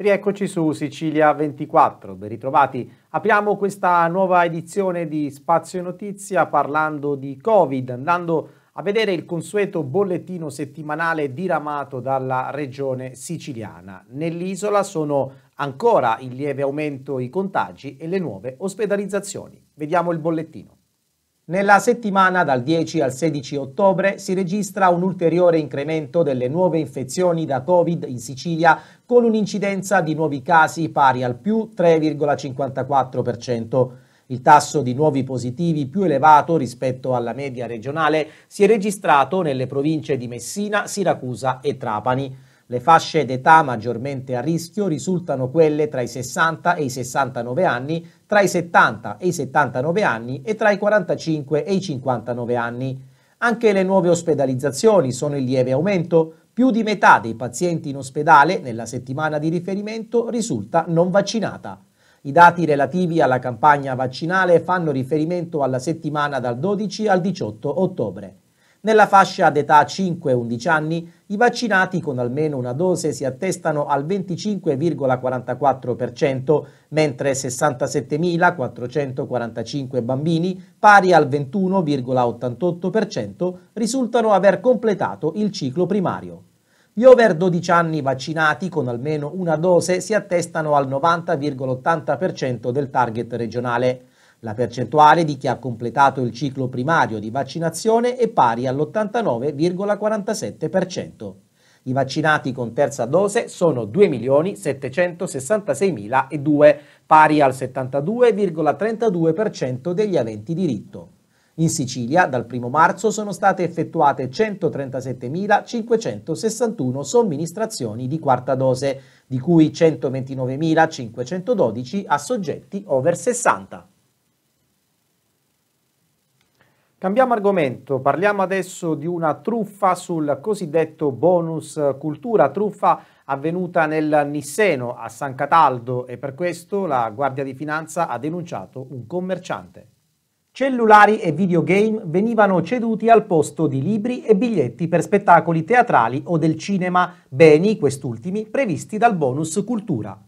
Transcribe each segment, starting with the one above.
Rieccoci su Sicilia 24, ben ritrovati. Apriamo questa nuova edizione di Spazio Notizia parlando di Covid, andando a vedere il consueto bollettino settimanale diramato dalla regione siciliana. Nell'isola sono ancora in lieve aumento i contagi e le nuove ospedalizzazioni. Vediamo il bollettino. Nella settimana dal 10 al 16 ottobre si registra un ulteriore incremento delle nuove infezioni da Covid in Sicilia con un'incidenza di nuovi casi pari al più 3,54%. Il tasso di nuovi positivi più elevato rispetto alla media regionale si è registrato nelle province di Messina, Siracusa e Trapani. Le fasce d'età maggiormente a rischio risultano quelle tra i 60 e i 69 anni, tra i 70 e i 79 anni e tra i 45 e i 59 anni. Anche le nuove ospedalizzazioni sono in lieve aumento. Più di metà dei pazienti in ospedale nella settimana di riferimento risulta non vaccinata. I dati relativi alla campagna vaccinale fanno riferimento alla settimana dal 12 al 18 ottobre. Nella fascia d'età 5-11 anni, i vaccinati con almeno una dose si attestano al 25,44%, mentre 67.445 bambini, pari al 21,88%, risultano aver completato il ciclo primario. Gli over 12 anni vaccinati con almeno una dose si attestano al 90,80% del target regionale. La percentuale di chi ha completato il ciclo primario di vaccinazione è pari all'89,47%. I vaccinati con terza dose sono 2.766.002, pari al 72,32% degli aventi diritto. In Sicilia dal 1 marzo sono state effettuate 137.561 somministrazioni di quarta dose, di cui 129.512 a soggetti over 60. Cambiamo argomento, parliamo adesso di una truffa sul cosiddetto bonus cultura, truffa avvenuta nel Nisseno a San Cataldo e per questo la Guardia di Finanza ha denunciato un commerciante. Cellulari e videogame venivano ceduti al posto di libri e biglietti per spettacoli teatrali o del cinema, beni quest'ultimi previsti dal bonus cultura.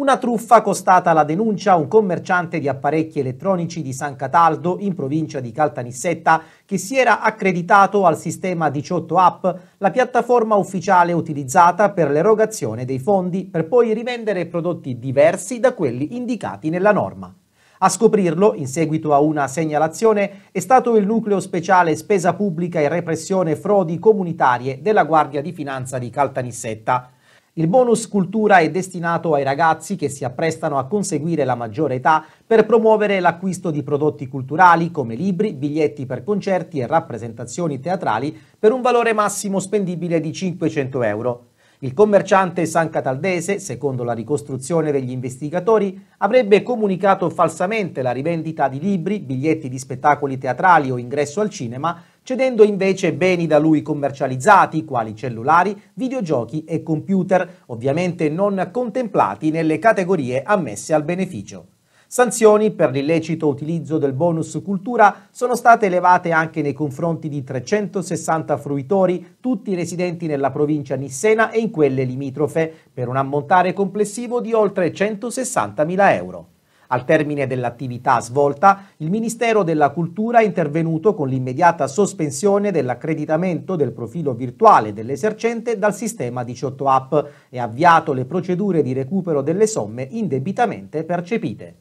Una truffa costata la denuncia a un commerciante di apparecchi elettronici di San Cataldo, in provincia di Caltanissetta, che si era accreditato al sistema 18 App, la piattaforma ufficiale utilizzata per l'erogazione dei fondi, per poi rivendere prodotti diversi da quelli indicati nella norma. A scoprirlo, in seguito a una segnalazione, è stato il nucleo speciale Spesa Pubblica e Repressione Frodi Comunitarie della Guardia di Finanza di Caltanissetta il bonus cultura è destinato ai ragazzi che si apprestano a conseguire la maggiore età per promuovere l'acquisto di prodotti culturali come libri, biglietti per concerti e rappresentazioni teatrali per un valore massimo spendibile di 500 euro. Il commerciante San Cataldese, secondo la ricostruzione degli investigatori, avrebbe comunicato falsamente la rivendita di libri, biglietti di spettacoli teatrali o ingresso al cinema cedendo invece beni da lui commercializzati, quali cellulari, videogiochi e computer, ovviamente non contemplati nelle categorie ammesse al beneficio. Sanzioni per l'illecito utilizzo del bonus cultura sono state elevate anche nei confronti di 360 fruitori, tutti residenti nella provincia nissena e in quelle limitrofe, per un ammontare complessivo di oltre 160.000 euro. Al termine dell'attività svolta, il Ministero della Cultura è intervenuto con l'immediata sospensione dell'accreditamento del profilo virtuale dell'esercente dal sistema 18 app e ha avviato le procedure di recupero delle somme indebitamente percepite.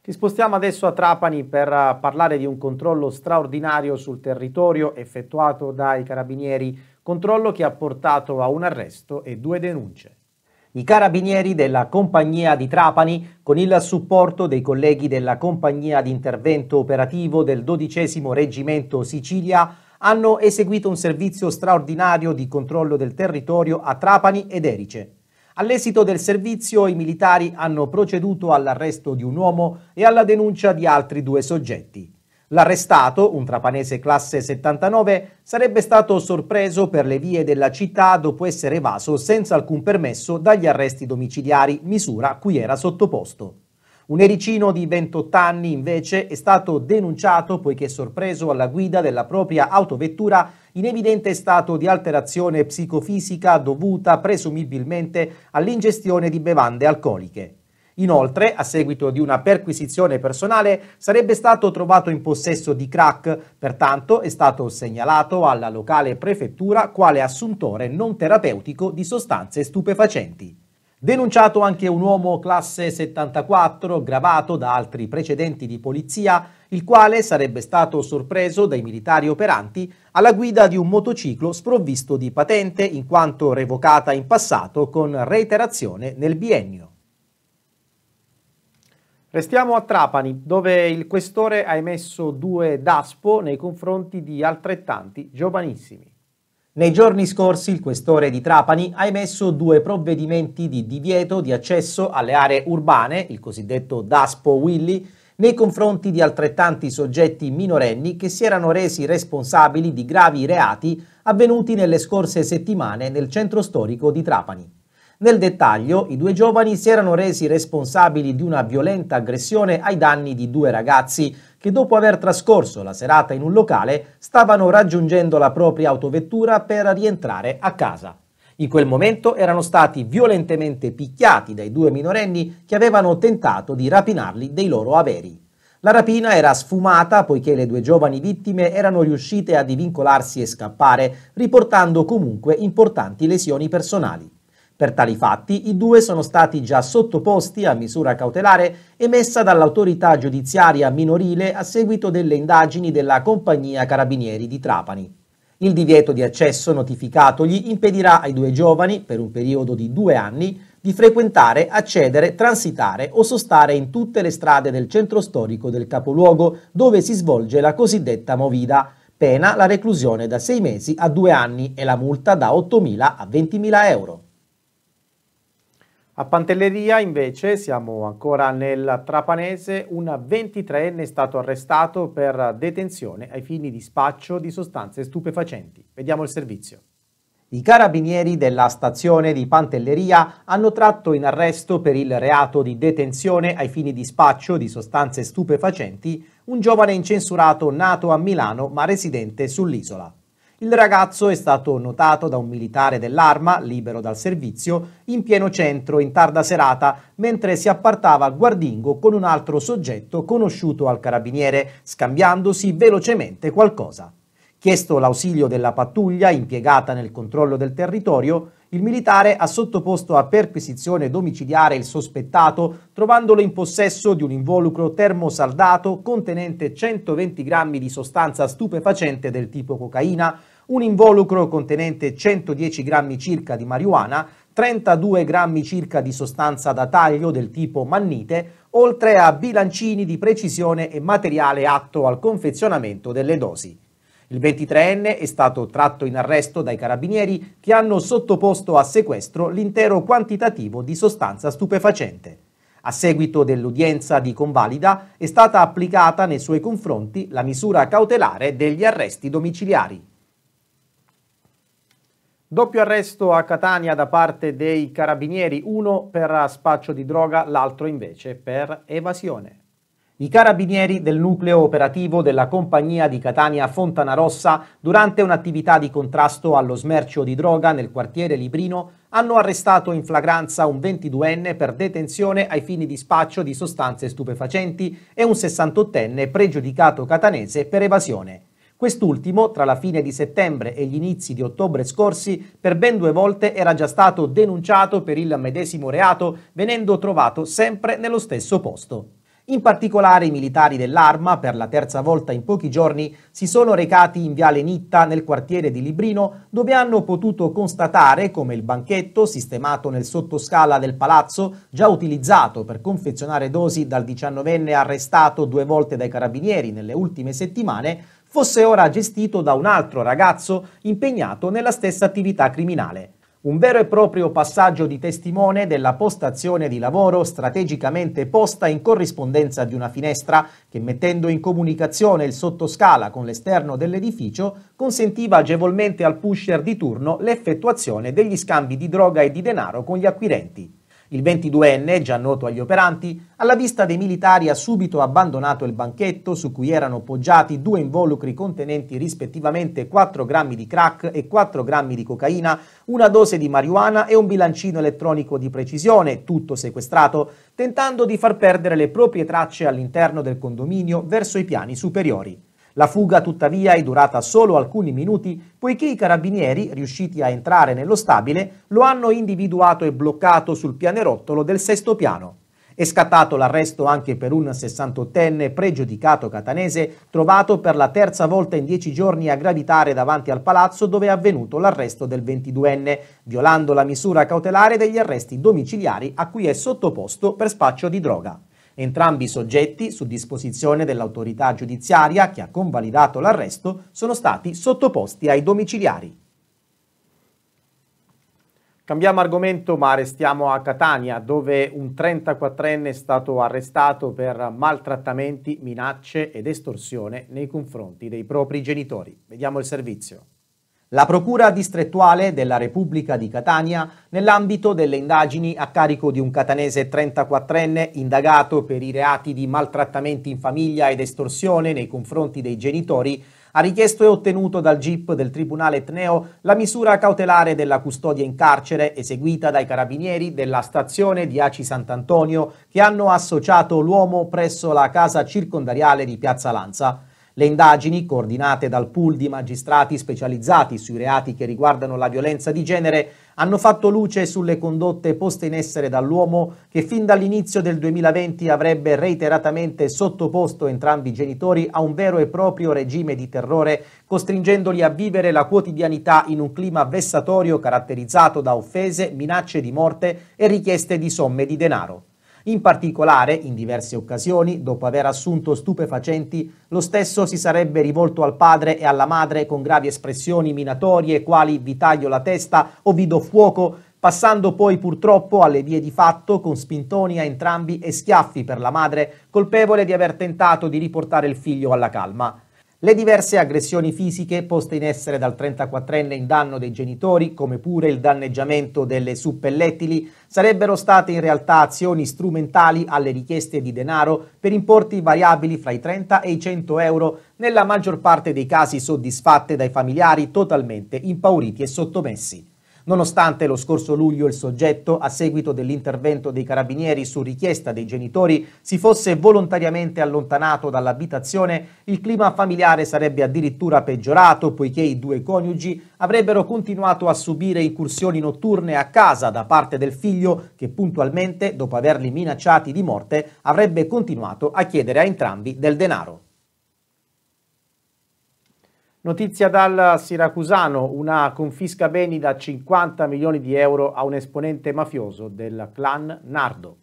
Ci spostiamo adesso a Trapani per eh, parlare di un controllo straordinario sul territorio effettuato dai carabinieri, controllo che ha portato a un arresto e due denunce. I carabinieri della compagnia di Trapani, con il supporto dei colleghi della compagnia di intervento operativo del 12 Reggimento Sicilia, hanno eseguito un servizio straordinario di controllo del territorio a Trapani ed Erice. All'esito del servizio i militari hanno proceduto all'arresto di un uomo e alla denuncia di altri due soggetti. L'arrestato, un trapanese classe 79, sarebbe stato sorpreso per le vie della città dopo essere evaso senza alcun permesso dagli arresti domiciliari, misura cui era sottoposto. Un ericino di 28 anni invece è stato denunciato poiché sorpreso alla guida della propria autovettura in evidente stato di alterazione psicofisica dovuta presumibilmente all'ingestione di bevande alcoliche. Inoltre, a seguito di una perquisizione personale, sarebbe stato trovato in possesso di crack, pertanto è stato segnalato alla locale prefettura quale assuntore non terapeutico di sostanze stupefacenti. Denunciato anche un uomo classe 74 gravato da altri precedenti di polizia, il quale sarebbe stato sorpreso dai militari operanti alla guida di un motociclo sprovvisto di patente in quanto revocata in passato con reiterazione nel biennio. Restiamo a Trapani, dove il questore ha emesso due DASPO nei confronti di altrettanti giovanissimi. Nei giorni scorsi il questore di Trapani ha emesso due provvedimenti di divieto di accesso alle aree urbane, il cosiddetto DASPO Willy, nei confronti di altrettanti soggetti minorenni che si erano resi responsabili di gravi reati avvenuti nelle scorse settimane nel centro storico di Trapani. Nel dettaglio, i due giovani si erano resi responsabili di una violenta aggressione ai danni di due ragazzi che dopo aver trascorso la serata in un locale stavano raggiungendo la propria autovettura per rientrare a casa. In quel momento erano stati violentemente picchiati dai due minorenni che avevano tentato di rapinarli dei loro averi. La rapina era sfumata poiché le due giovani vittime erano riuscite a divincolarsi e scappare, riportando comunque importanti lesioni personali. Per tali fatti i due sono stati già sottoposti a misura cautelare emessa dall'autorità giudiziaria minorile a seguito delle indagini della compagnia Carabinieri di Trapani. Il divieto di accesso notificatogli impedirà ai due giovani, per un periodo di due anni, di frequentare, accedere, transitare o sostare in tutte le strade del centro storico del capoluogo dove si svolge la cosiddetta movida, pena la reclusione da sei mesi a due anni e la multa da 8.000 a 20.000 euro. A Pantelleria invece siamo ancora nel Trapanese, un 23enne è stato arrestato per detenzione ai fini di spaccio di sostanze stupefacenti. Vediamo il servizio. I carabinieri della stazione di Pantelleria hanno tratto in arresto per il reato di detenzione ai fini di spaccio di sostanze stupefacenti un giovane incensurato nato a Milano ma residente sull'isola. Il ragazzo è stato notato da un militare dell'arma, libero dal servizio, in pieno centro in tarda serata, mentre si appartava a guardingo con un altro soggetto conosciuto al carabiniere, scambiandosi velocemente qualcosa. Chiesto l'ausilio della pattuglia impiegata nel controllo del territorio, il militare ha sottoposto a perquisizione domiciliare il sospettato, trovandolo in possesso di un involucro termosaldato contenente 120 grammi di sostanza stupefacente del tipo cocaina, un involucro contenente 110 grammi circa di marijuana, 32 grammi circa di sostanza da taglio del tipo mannite, oltre a bilancini di precisione e materiale atto al confezionamento delle dosi. Il 23enne è stato tratto in arresto dai carabinieri che hanno sottoposto a sequestro l'intero quantitativo di sostanza stupefacente. A seguito dell'udienza di convalida è stata applicata nei suoi confronti la misura cautelare degli arresti domiciliari. Doppio arresto a Catania da parte dei carabinieri, uno per spaccio di droga, l'altro invece per evasione. I carabinieri del nucleo operativo della compagnia di Catania Fontanarossa, durante un'attività di contrasto allo smercio di droga nel quartiere Librino, hanno arrestato in flagranza un 22enne per detenzione ai fini di spaccio di sostanze stupefacenti e un 68enne pregiudicato catanese per evasione. Quest'ultimo, tra la fine di settembre e gli inizi di ottobre scorsi, per ben due volte era già stato denunciato per il medesimo reato, venendo trovato sempre nello stesso posto. In particolare i militari dell'Arma, per la terza volta in pochi giorni, si sono recati in Viale Nitta nel quartiere di Librino, dove hanno potuto constatare come il banchetto, sistemato nel sottoscala del palazzo, già utilizzato per confezionare dosi dal diciannovenne arrestato due volte dai carabinieri nelle ultime settimane, fosse ora gestito da un altro ragazzo impegnato nella stessa attività criminale. Un vero e proprio passaggio di testimone della postazione di lavoro strategicamente posta in corrispondenza di una finestra che mettendo in comunicazione il sottoscala con l'esterno dell'edificio consentiva agevolmente al pusher di turno l'effettuazione degli scambi di droga e di denaro con gli acquirenti. Il 22enne, già noto agli operanti, alla vista dei militari ha subito abbandonato il banchetto su cui erano poggiati due involucri contenenti rispettivamente 4 grammi di crack e 4 grammi di cocaina, una dose di marijuana e un bilancino elettronico di precisione, tutto sequestrato, tentando di far perdere le proprie tracce all'interno del condominio verso i piani superiori. La fuga tuttavia è durata solo alcuni minuti poiché i carabinieri, riusciti a entrare nello stabile, lo hanno individuato e bloccato sul pianerottolo del sesto piano. È scattato l'arresto anche per un 68enne pregiudicato catanese trovato per la terza volta in dieci giorni a gravitare davanti al palazzo dove è avvenuto l'arresto del 22enne, violando la misura cautelare degli arresti domiciliari a cui è sottoposto per spaccio di droga. Entrambi i soggetti, su disposizione dell'autorità giudiziaria che ha convalidato l'arresto, sono stati sottoposti ai domiciliari. Cambiamo argomento ma restiamo a Catania dove un 34enne è stato arrestato per maltrattamenti, minacce ed estorsione nei confronti dei propri genitori. Vediamo il servizio la Procura distrettuale della Repubblica di Catania, nell'ambito delle indagini a carico di un catanese 34enne indagato per i reati di maltrattamenti in famiglia ed estorsione nei confronti dei genitori, ha richiesto e ottenuto dal GIP del Tribunale Etneo la misura cautelare della custodia in carcere eseguita dai carabinieri della stazione di Aci Sant'Antonio che hanno associato l'uomo presso la casa circondariale di Piazza Lanza. Le indagini, coordinate dal pool di magistrati specializzati sui reati che riguardano la violenza di genere, hanno fatto luce sulle condotte poste in essere dall'uomo che fin dall'inizio del 2020 avrebbe reiteratamente sottoposto entrambi i genitori a un vero e proprio regime di terrore, costringendoli a vivere la quotidianità in un clima vessatorio caratterizzato da offese, minacce di morte e richieste di somme di denaro. In particolare, in diverse occasioni, dopo aver assunto stupefacenti, lo stesso si sarebbe rivolto al padre e alla madre con gravi espressioni minatorie quali vi taglio la testa o vi do fuoco, passando poi purtroppo alle vie di fatto con spintoni a entrambi e schiaffi per la madre, colpevole di aver tentato di riportare il figlio alla calma. Le diverse aggressioni fisiche poste in essere dal 34enne in danno dei genitori, come pure il danneggiamento delle suppellettili, sarebbero state in realtà azioni strumentali alle richieste di denaro per importi variabili fra i 30 e i 100 euro, nella maggior parte dei casi soddisfatte dai familiari totalmente impauriti e sottomessi. Nonostante lo scorso luglio il soggetto, a seguito dell'intervento dei carabinieri su richiesta dei genitori, si fosse volontariamente allontanato dall'abitazione, il clima familiare sarebbe addirittura peggiorato poiché i due coniugi avrebbero continuato a subire incursioni notturne a casa da parte del figlio che puntualmente, dopo averli minacciati di morte, avrebbe continuato a chiedere a entrambi del denaro. Notizia dal Siracusano, una confisca beni da 50 milioni di euro a un esponente mafioso del clan Nardo.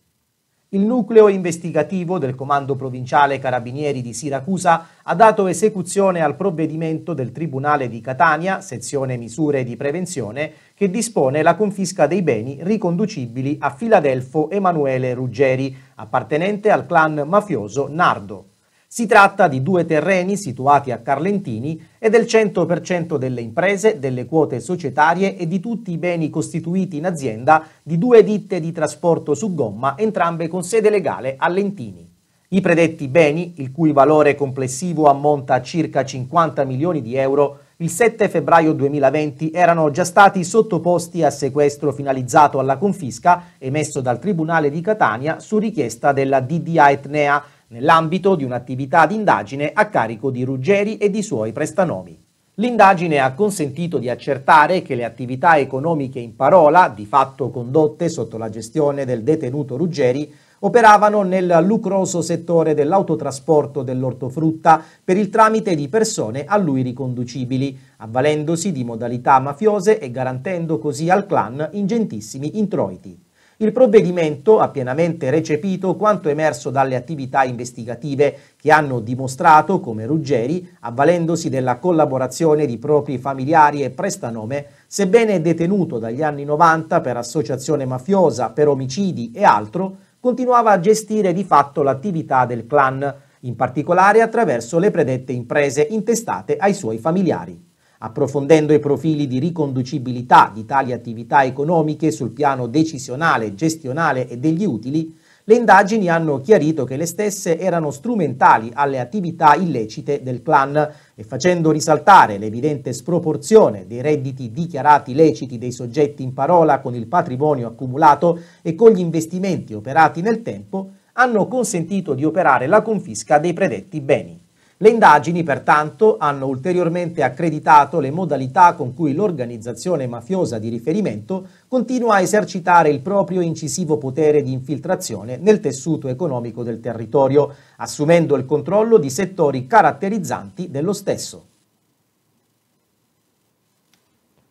Il nucleo investigativo del Comando Provinciale Carabinieri di Siracusa ha dato esecuzione al provvedimento del Tribunale di Catania, sezione misure di prevenzione, che dispone la confisca dei beni riconducibili a Filadelfo Emanuele Ruggeri, appartenente al clan mafioso Nardo. Si tratta di due terreni situati a Carlentini e del 100% delle imprese, delle quote societarie e di tutti i beni costituiti in azienda di due ditte di trasporto su gomma, entrambe con sede legale a Lentini. I predetti beni, il cui valore complessivo ammonta a circa 50 milioni di euro, il 7 febbraio 2020 erano già stati sottoposti a sequestro finalizzato alla confisca emesso dal Tribunale di Catania su richiesta della DDA Etnea nell'ambito di un'attività d'indagine a carico di Ruggeri e di suoi prestanomi. L'indagine ha consentito di accertare che le attività economiche in parola, di fatto condotte sotto la gestione del detenuto Ruggeri, operavano nel lucroso settore dell'autotrasporto dell'ortofrutta per il tramite di persone a lui riconducibili, avvalendosi di modalità mafiose e garantendo così al clan ingentissimi introiti. Il provvedimento ha pienamente recepito quanto emerso dalle attività investigative che hanno dimostrato come Ruggeri, avvalendosi della collaborazione di propri familiari e prestanome, sebbene detenuto dagli anni 90 per associazione mafiosa, per omicidi e altro, continuava a gestire di fatto l'attività del clan, in particolare attraverso le predette imprese intestate ai suoi familiari approfondendo i profili di riconducibilità di tali attività economiche sul piano decisionale, gestionale e degli utili, le indagini hanno chiarito che le stesse erano strumentali alle attività illecite del clan e facendo risaltare l'evidente sproporzione dei redditi dichiarati leciti dei soggetti in parola con il patrimonio accumulato e con gli investimenti operati nel tempo, hanno consentito di operare la confisca dei predetti beni. Le indagini, pertanto, hanno ulteriormente accreditato le modalità con cui l'organizzazione mafiosa di riferimento continua a esercitare il proprio incisivo potere di infiltrazione nel tessuto economico del territorio, assumendo il controllo di settori caratterizzanti dello stesso.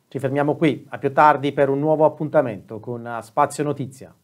Ci fermiamo qui, a più tardi per un nuovo appuntamento con Spazio Notizia.